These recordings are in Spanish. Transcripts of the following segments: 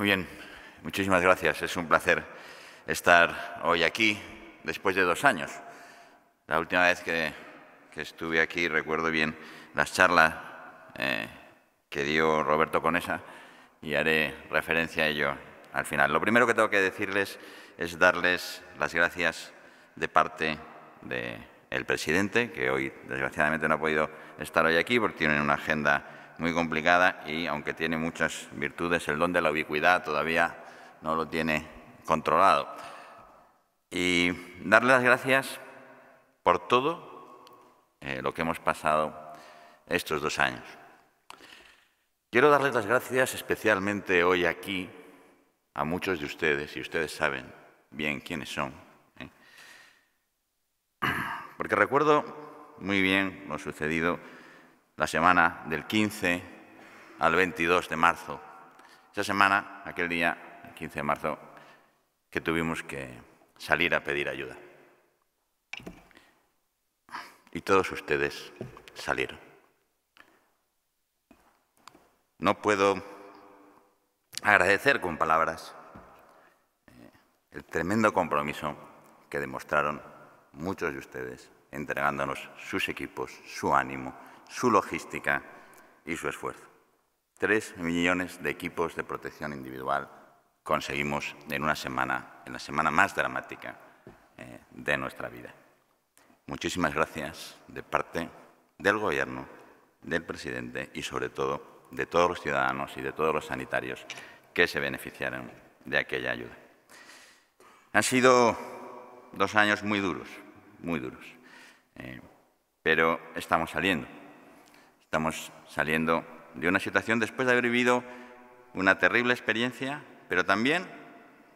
Muy bien, muchísimas gracias. Es un placer estar hoy aquí después de dos años. La última vez que, estuve aquí, recuerdo bien las charlas eh, que dio Roberto Conesa y haré referencia a ello al final. Lo primero que tengo que decirles es darles las gracias de parte del presidente, que hoy desgraciadamente no ha podido estar hoy aquí porque tiene una agenda muy complicada y aunque tiene muchas virtudes, el don de la ubicuidad todavía no lo tiene controlado. Y darle las gracias por todo eh, lo que hemos pasado estos dos años. Quiero darles las gracias especialmente hoy aquí a muchos de ustedes, y ustedes saben bien quiénes son, ¿eh? porque recuerdo muy bien lo sucedido la semana del 15 al 22 de marzo. Esa semana, aquel día, el 15 de marzo, que tuvimos que salir a pedir ayuda. Y todos ustedes salieron. No puedo agradecer con palabras eh, el tremendo compromiso que demostraron muchos de ustedes entregándonos sus equipos, su ánimo, su logística y su esfuerzo. Tres millones de equipos de protección individual conseguimos en una semana, en la semana más dramática eh, de nuestra vida. Muchísimas gracias de parte del Gobierno, del presidente y, sobre todo, de todos los ciudadanos y de todos los sanitarios que se beneficiaron de aquella ayuda. Han sido dos años muy duros, muy duros, eh, pero estamos saliendo. Estamos saliendo de una situación después de haber vivido una terrible experiencia, pero también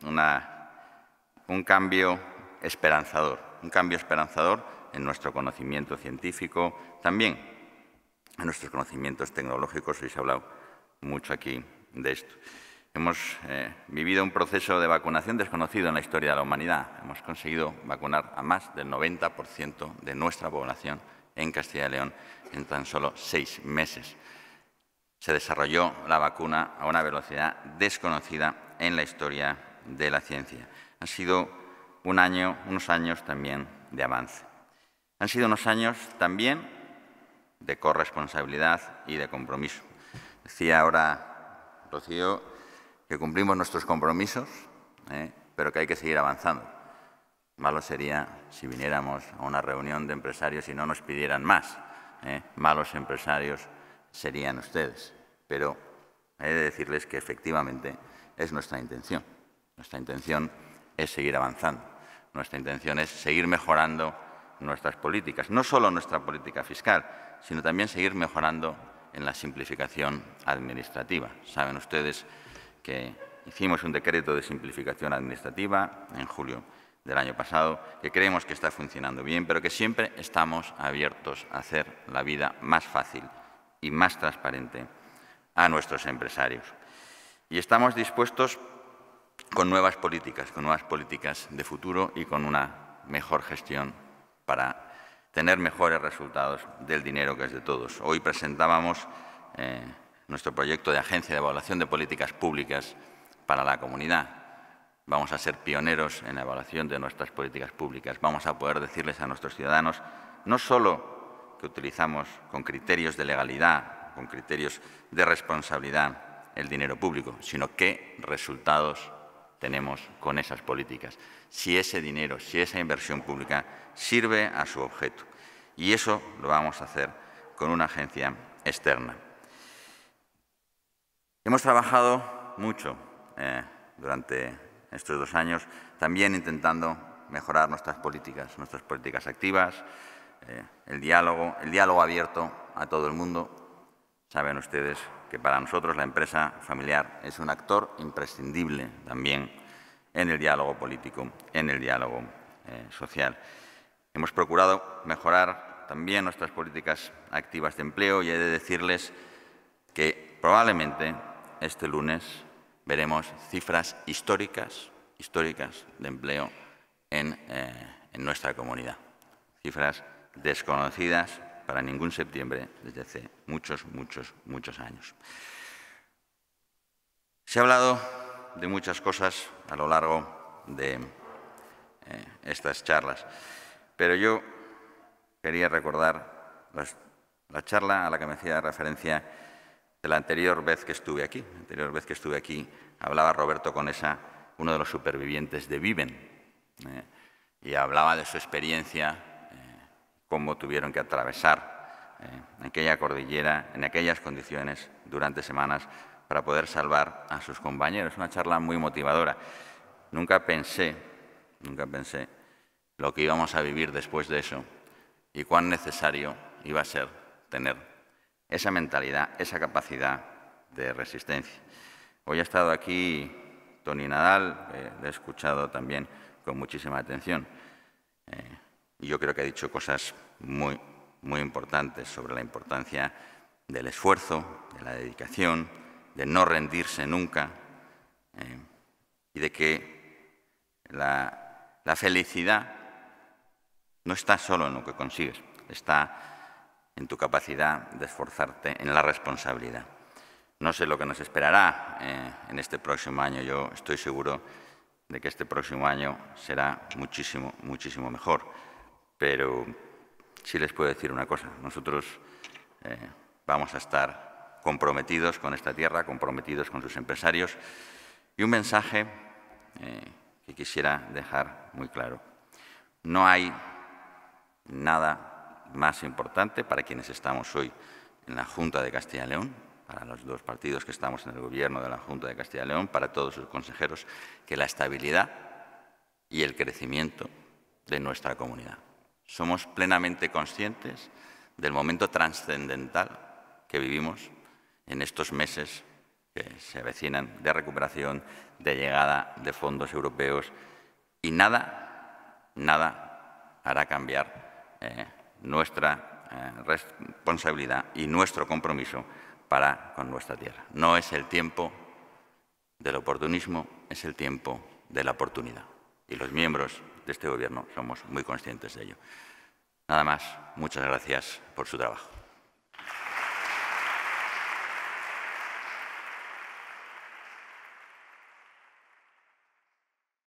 un cambio esperanzador, un cambio esperanzador en nuestro conocimiento científico, también en nuestros conocimientos tecnológicos, hoy se ha hablado mucho aquí de esto. Hemos eh, vivido un proceso de vacunación desconocido en la historia de la humanidad. Hemos conseguido vacunar a más del 90% de nuestra población en Castilla y León en tan solo seis meses. Se desarrolló la vacuna a una velocidad desconocida en la historia de la ciencia. Han sido un año, unos años también de avance. Han sido unos años también de corresponsabilidad y de compromiso. Decía ahora Rocío que cumplimos nuestros compromisos, ¿eh? pero que hay que seguir avanzando. Malo sería si viniéramos a una reunión de empresarios y no nos pidieran más. ¿eh? Malos empresarios serían ustedes. Pero he de decirles que efectivamente es nuestra intención. Nuestra intención es seguir avanzando. Nuestra intención es seguir mejorando nuestras políticas, no solo nuestra política fiscal, sino también seguir mejorando en la simplificación administrativa. Saben ustedes que hicimos un decreto de simplificación administrativa en julio del año pasado, que creemos que está funcionando bien, pero que siempre estamos abiertos a hacer la vida más fácil y más transparente a nuestros empresarios. Y estamos dispuestos con nuevas políticas, con nuevas políticas de futuro y con una mejor gestión para tener mejores resultados del dinero que es de todos. Hoy presentábamos eh, nuestro proyecto de Agencia de Evaluación de Políticas Públicas para la Comunidad, vamos a ser pioneros en la evaluación de nuestras políticas públicas. Vamos a poder decirles a nuestros ciudadanos no solo que utilizamos con criterios de legalidad, con criterios de responsabilidad el dinero público, sino qué resultados tenemos con esas políticas. Si ese dinero, si esa inversión pública sirve a su objeto. Y eso lo vamos a hacer con una agencia externa. Hemos trabajado mucho eh, durante estos dos años, también intentando mejorar nuestras políticas, nuestras políticas activas, eh, el diálogo, el diálogo abierto a todo el mundo. Saben ustedes que para nosotros la empresa familiar es un actor imprescindible también en el diálogo político, en el diálogo eh, social. Hemos procurado mejorar también nuestras políticas activas de empleo y he de decirles que probablemente este lunes veremos cifras históricas, históricas de empleo eh, en, nuestra comunidad. Cifras desconocidas para ningún septiembre desde hace muchos, muchos, muchos años. Se ha hablado de muchas cosas a lo largo de eh, estas charlas, pero yo quería recordar la charla a la que me hacía referencia de la anterior vez que estuve aquí. La anterior vez que estuve aquí hablaba Roberto Conesa, uno de los supervivientes de Viven, eh, y hablaba de su experiencia, eh, cómo tuvieron que atravesar eh, aquella cordillera en aquellas condiciones durante semanas para poder salvar a sus compañeros. Una charla muy motivadora. Nunca pensé, nunca pensé lo que íbamos a vivir después de eso y cuán necesario iba a ser tener esa mentalidad, esa capacidad de resistencia. Hoy ha estado aquí Tony Nadal, le he escuchado también con muchísima atención. Eh, y yo creo que ha dicho cosas muy, muy importantes sobre la importancia del esfuerzo, de la dedicación, de no rendirse nunca eh, y de que la, la felicidad no está solo en lo que consigues, está en tu capacidad de esforzarte en la responsabilidad. No sé lo que nos esperará eh, en este próximo año. Yo estoy seguro de que este próximo año será muchísimo, muchísimo mejor. Pero sí les puedo decir una cosa. Nosotros eh, vamos a estar comprometidos con esta tierra, comprometidos con sus empresarios. Y un mensaje eh, que quisiera dejar muy claro. No hay nada más importante para quienes estamos hoy en la Junta de Castilla y León, para los dos partidos que estamos en el gobierno de la Junta de Castilla y León, para todos sus consejeros, que la estabilidad y el crecimiento de nuestra comunidad. Somos plenamente conscientes del momento trascendental que vivimos en estos meses que se avecinan de recuperación, de llegada de fondos europeos y nada, nada hará cambiar eh, nuestra eh, responsabilidad y nuestro compromiso para con nuestra tierra. No es el tiempo del oportunismo, es el tiempo de la oportunidad. Y los miembros de este Gobierno somos muy conscientes de ello. Nada más, muchas gracias por su trabajo.